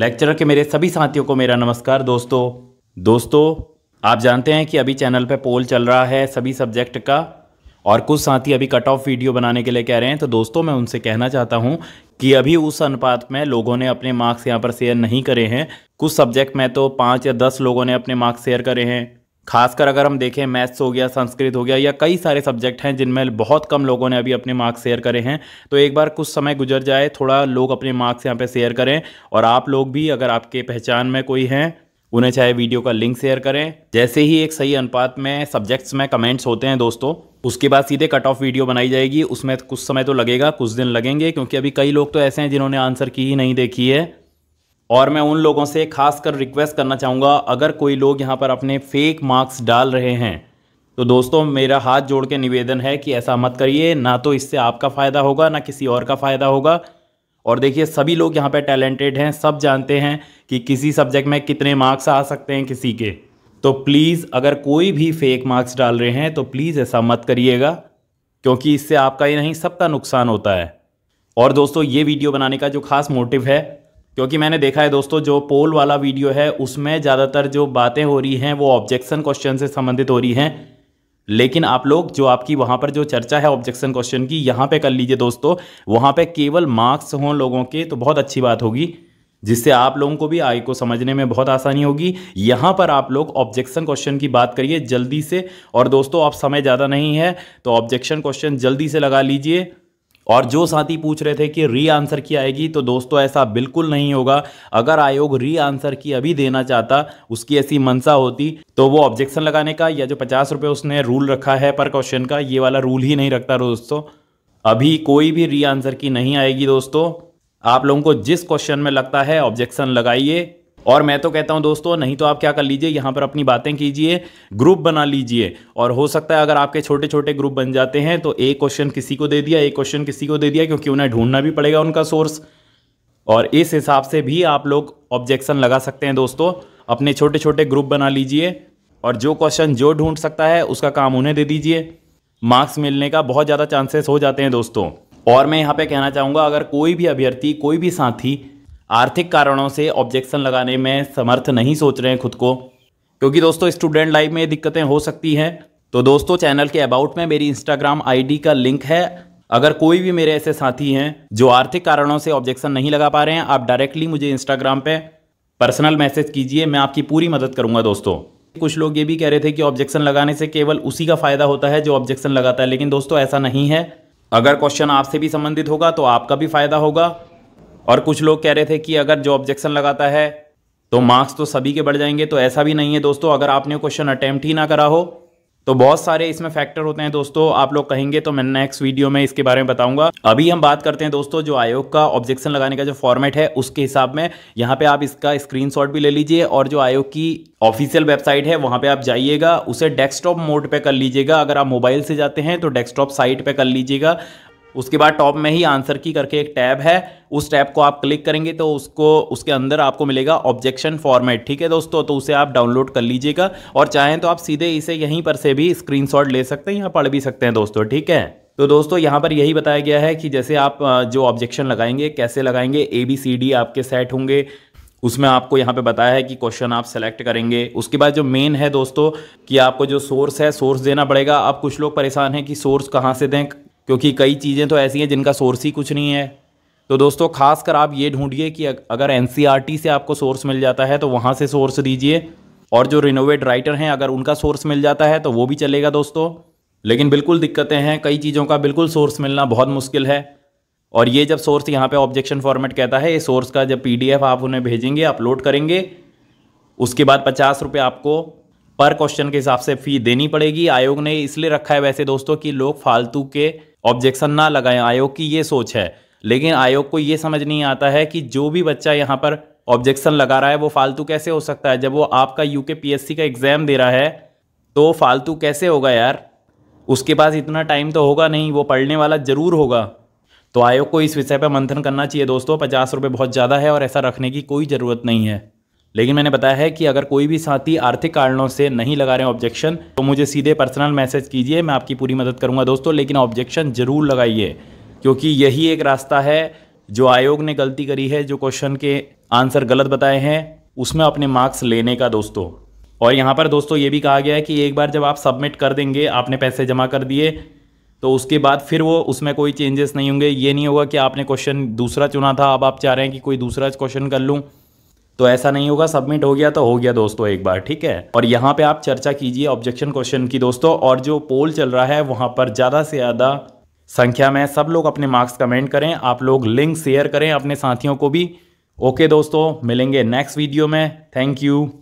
lecturer के मेरे सभी साथियों को मेरा नमस्कार दोस्तों दोस्तों आप जानते हैं कि अभी चैनल पर पोल चल रहा है सभी सब्जेक्ट का और कुछ साथी अभी कट ऑफ वीडियो बनाने के लिए कह रहे हैं तो दोस्तों मैं उनसे कहना चाहता हूं कि अभी उस अनुपात में लोगों ने अपने मार्क्स यहाँ पर शेयर नहीं करे हैं कुछ सब्जेक्ट में तो पाँच या दस लोगों ने अपने मार्क्स शेयर करे हैं खासकर अगर हम देखें मैथ्स हो गया संस्कृत हो गया या कई सारे सब्जेक्ट हैं जिनमें बहुत कम लोगों ने अभी अपने मार्क्स शेयर करे हैं तो एक बार कुछ समय गुजर जाए थोड़ा लोग अपने मार्क्स यहाँ पे शेयर करें और आप लोग भी अगर आपके पहचान में कोई हैं उन्हें चाहे वीडियो का लिंक शेयर करें जैसे ही एक सही अनुपात में सब्जेक्ट्स में कमेंट्स होते हैं दोस्तों उसके बाद सीधे कट ऑफ वीडियो बनाई जाएगी उसमें कुछ समय तो लगेगा कुछ दिन लगेंगे क्योंकि अभी कई लोग तो ऐसे हैं जिन्होंने आंसर की ही नहीं देखी है और मैं उन लोगों से खासकर रिक्वेस्ट करना चाहूँगा अगर कोई लोग यहाँ पर अपने फेक मार्क्स डाल रहे हैं तो दोस्तों मेरा हाथ जोड़ के निवेदन है कि ऐसा मत करिए ना तो इससे आपका फ़ायदा होगा ना किसी और का फ़ायदा होगा और देखिए सभी लोग यहाँ पर टैलेंटेड हैं सब जानते हैं कि किसी सब्जेक्ट में कितने मार्क्स आ सकते हैं किसी के तो प्लीज़ अगर कोई भी फेक मार्क्स डाल रहे हैं तो प्लीज़ ऐसा मत करिएगा क्योंकि इससे आपका ही नहीं सबका नुकसान होता है और दोस्तों ये वीडियो बनाने का जो खास मोटिव है क्योंकि मैंने देखा है दोस्तों जो पोल वाला वीडियो है उसमें ज़्यादातर जो बातें हो रही हैं वो ऑब्जेक्शन क्वेश्चन से संबंधित हो रही हैं लेकिन आप लोग जो आपकी वहाँ पर जो चर्चा है ऑब्जेक्शन क्वेश्चन की यहाँ पे कर लीजिए दोस्तों वहाँ पे केवल मार्क्स हों लोगों के तो बहुत अच्छी बात होगी जिससे आप लोगों को भी आई को समझने में बहुत आसानी होगी यहाँ पर आप लोग ऑब्जेक्शन क्वेश्चन की बात करिए जल्दी से और दोस्तों आप समय ज़्यादा नहीं है तो ऑब्जेक्शन क्वेश्चन जल्दी से लगा लीजिए और जो साथी पूछ रहे थे कि री आंसर की आएगी तो दोस्तों ऐसा बिल्कुल नहीं होगा अगर आयोग री आंसर की अभी देना चाहता उसकी ऐसी मनसा होती तो वो ऑब्जेक्शन लगाने का या जो पचास रुपये उसने रूल रखा है पर क्वेश्चन का ये वाला रूल ही नहीं रखता दोस्तों अभी कोई भी री आंसर की नहीं आएगी दोस्तों आप लोगों को जिस क्वेश्चन में लगता है ऑब्जेक्शन लगाइए और मैं तो कहता हूं दोस्तों नहीं तो आप क्या कर लीजिए यहां पर अपनी बातें कीजिए ग्रुप बना लीजिए और हो सकता है अगर आपके छोटे छोटे ग्रुप बन जाते हैं तो एक क्वेश्चन किसी को दे दिया एक क्वेश्चन किसी को दे दिया क्योंकि उन्हें ढूंढना भी पड़ेगा उनका सोर्स और इस हिसाब से भी आप लोग ऑब्जेक्शन लगा सकते हैं दोस्तों अपने छोटे छोटे ग्रुप बना लीजिए और जो क्वेश्चन जो ढूंढ सकता है उसका काम उन्हें दे दीजिए मार्क्स मिलने का बहुत ज़्यादा चांसेस हो जाते हैं दोस्तों और मैं यहाँ पे कहना चाहूँगा अगर कोई भी अभ्यर्थी कोई भी साथी आर्थिक कारणों से ऑब्जेक्शन लगाने में समर्थ नहीं सोच रहे हैं खुद को क्योंकि दोस्तों स्टूडेंट लाइफ में दिक्कतें हो सकती हैं तो दोस्तों चैनल के अबाउट में मेरी इंस्टाग्राम आईडी का लिंक है अगर कोई भी मेरे ऐसे साथी हैं जो आर्थिक कारणों से ऑब्जेक्शन नहीं लगा पा रहे हैं आप डायरेक्टली मुझे इंस्टाग्राम पे पर्सनल मैसेज कीजिए मैं आपकी पूरी मदद करूंगा दोस्तों कुछ लोग ये भी कह रहे थे कि ऑब्जेक्शन लगाने से केवल उसी का फ़ायदा होता है जो ऑब्जेक्शन लगाता है लेकिन दोस्तों ऐसा नहीं है अगर क्वेश्चन आपसे भी संबंधित होगा तो आपका भी फायदा होगा और कुछ लोग कह रहे थे कि अगर जो ऑब्जेक्शन लगाता है तो मार्क्स तो सभी के बढ़ जाएंगे तो ऐसा भी नहीं है दोस्तों अगर आपने क्वेश्चन अटैम्प्ट ही ना करा हो तो बहुत सारे इसमें फैक्टर होते हैं दोस्तों आप लोग कहेंगे तो मैं नेक्स्ट वीडियो में इसके बारे में बताऊंगा अभी हम बात करते हैं दोस्तों जो आयोग का ऑब्जेक्शन लगाने का जो फॉर्मेट है उसके हिसाब में यहाँ पे आप इसका स्क्रीनशॉट भी ले लीजिए और जो आयोग की ऑफिशियल वेबसाइट है वहां पे आप जाइएगा उसे डेस्कटॉप मोड पर कर लीजिएगा अगर आप मोबाइल से जाते हैं तो डेस्कटॉप साइट पे कर लीजिएगा उसके बाद टॉप में ही आंसर की करके एक टैब है उस टैब को आप क्लिक करेंगे तो उसको उसके अंदर आपको मिलेगा ऑब्जेक्शन फॉर्मेट ठीक है दोस्तों तो उसे आप डाउनलोड कर लीजिएगा और चाहें तो आप सीधे इसे यहीं पर से भी स्क्रीनशॉट ले सकते हैं या पढ़ भी सकते हैं दोस्तों ठीक है तो दोस्तों यहाँ पर यही बताया गया है कि जैसे आप जो ऑब्जेक्शन लगाएंगे कैसे लगाएंगे ए बी सी डी आपके सेट होंगे उसमें आपको यहाँ पे बताया है कि क्वेश्चन आप सेलेक्ट करेंगे उसके बाद जो मेन है दोस्तों कि आपको जो सोर्स है सोर्स देना पड़ेगा अब कुछ लोग परेशान हैं कि सोर्स कहाँ से दें क्योंकि कई चीज़ें तो ऐसी हैं जिनका सोर्स ही कुछ नहीं है तो दोस्तों खास कर आप ये ढूंढिए कि अगर एन e से आपको सोर्स मिल जाता है तो वहाँ से सोर्स दीजिए और जो रिनोवेट राइटर हैं अगर उनका सोर्स मिल जाता है तो वो भी चलेगा दोस्तों लेकिन बिल्कुल दिक्कतें हैं कई चीज़ों का बिल्कुल सोर्स मिलना बहुत मुश्किल है और ये जब सोर्स यहाँ पे ऑब्जेक्शन फॉर्मेट कहता है ये सोर्स का जब पी आप उन्हें भेजेंगे अपलोड करेंगे उसके बाद पचास रुपये आपको पर क्वेश्चन के हिसाब से फ़ी देनी पड़ेगी आयोग ने इसलिए रखा है वैसे दोस्तों कि लोग फालतू के ऑब्जेक्शन ना लगाएं आयोग की ये सोच है लेकिन आयोग को ये समझ नहीं आता है कि जो भी बच्चा यहाँ पर ऑब्जेक्शन लगा रहा है वो फालतू कैसे हो सकता है जब वो आपका यू के का एग्ज़ाम दे रहा है तो फालतू कैसे होगा यार उसके पास इतना टाइम तो होगा नहीं वो पढ़ने वाला ज़रूर होगा तो आयोग को इस विषय पर मंथन करना चाहिए दोस्तों पचास रुपये बहुत ज़्यादा है और ऐसा रखने की कोई ज़रूरत नहीं है लेकिन मैंने बताया है कि अगर कोई भी साथी आर्थिक कारणों से नहीं लगा रहे हैं ऑब्जेक्शन तो मुझे सीधे पर्सनल मैसेज कीजिए मैं आपकी पूरी मदद करूंगा दोस्तों लेकिन ऑब्जेक्शन ज़रूर लगाइए क्योंकि यही एक रास्ता है जो आयोग ने गलती करी है जो क्वेश्चन के आंसर गलत बताए हैं उसमें अपने मार्क्स लेने का दोस्तों और यहाँ पर दोस्तों ये भी कहा गया है कि एक बार जब आप सबमिट कर देंगे आपने पैसे जमा कर दिए तो उसके बाद फिर वो उसमें कोई चेंजेस नहीं होंगे ये नहीं होगा कि आपने क्वेश्चन दूसरा चुना था अब आप चाह रहे हैं कि कोई दूसरा क्वेश्चन कर लूँ तो ऐसा नहीं होगा सबमिट हो गया तो हो गया दोस्तों एक बार ठीक है और यहाँ पे आप चर्चा कीजिए ऑब्जेक्शन क्वेश्चन की दोस्तों और जो पोल चल रहा है वहां पर ज़्यादा से ज़्यादा संख्या में सब लोग अपने मार्क्स कमेंट करें आप लोग लिंक शेयर करें अपने साथियों को भी ओके दोस्तों मिलेंगे नेक्स्ट वीडियो में थैंक यू